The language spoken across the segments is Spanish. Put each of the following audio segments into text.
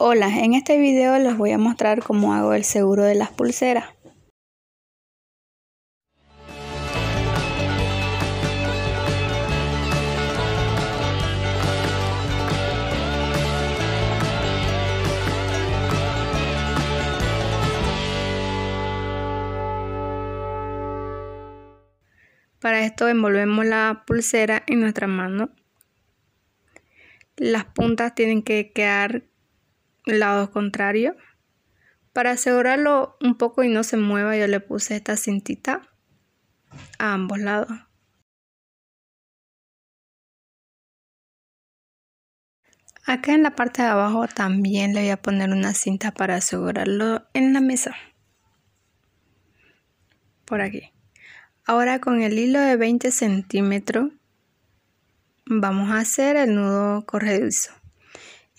Hola, en este video les voy a mostrar cómo hago el seguro de las pulseras. Para esto envolvemos la pulsera en nuestra mano. Las puntas tienen que quedar lado contrario. Para asegurarlo un poco y no se mueva, yo le puse esta cintita a ambos lados. Acá en la parte de abajo también le voy a poner una cinta para asegurarlo en la mesa. Por aquí. Ahora con el hilo de 20 centímetros vamos a hacer el nudo corredizo.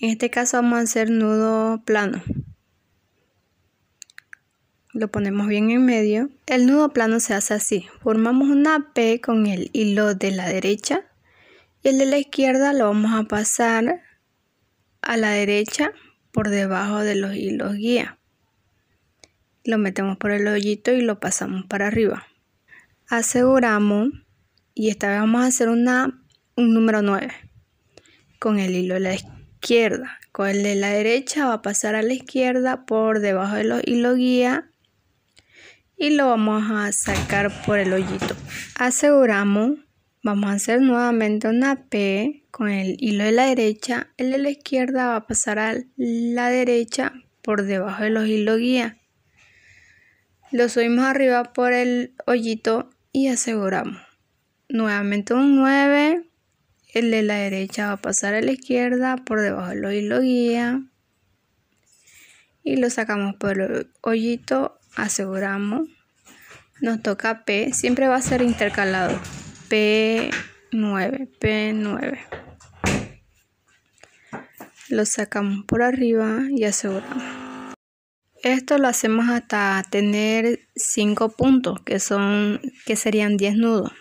En este caso vamos a hacer nudo plano. Lo ponemos bien en medio. El nudo plano se hace así. Formamos una P con el hilo de la derecha y el de la izquierda lo vamos a pasar a la derecha por debajo de los hilos guía. Lo metemos por el hoyito y lo pasamos para arriba. Aseguramos y esta vez vamos a hacer una, un número 9 con el hilo de la izquierda con el de la derecha va a pasar a la izquierda por debajo de los hilos guía y lo vamos a sacar por el hoyito. Aseguramos, vamos a hacer nuevamente una P con el hilo de la derecha, el de la izquierda va a pasar a la derecha por debajo de los hilos guía. Lo subimos arriba por el hoyito y aseguramos. Nuevamente un 9 el de la derecha va a pasar a la izquierda por debajo del hilo guía y lo sacamos por el hoyito, aseguramos. Nos toca P, siempre va a ser intercalado. P9, P9. Lo sacamos por arriba y aseguramos. Esto lo hacemos hasta tener 5 puntos, que son que serían 10 nudos.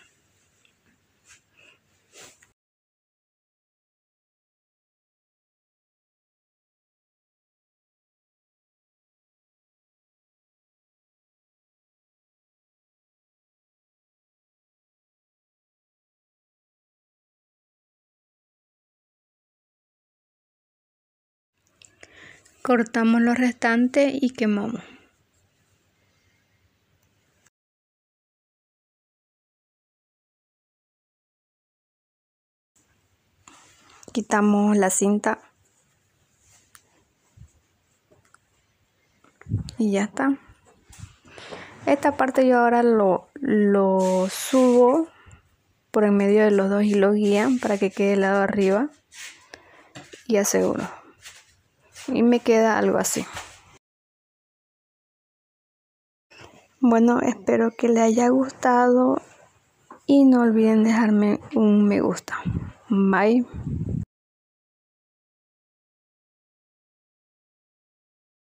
Cortamos lo restante y quemamos. Quitamos la cinta. Y ya está. Esta parte yo ahora lo, subo por en medio de los dos hilos guía para que quede el lado arriba y aseguro y me queda algo así. Bueno, espero que les haya gustado y no olviden dejarme un me gusta. Bye.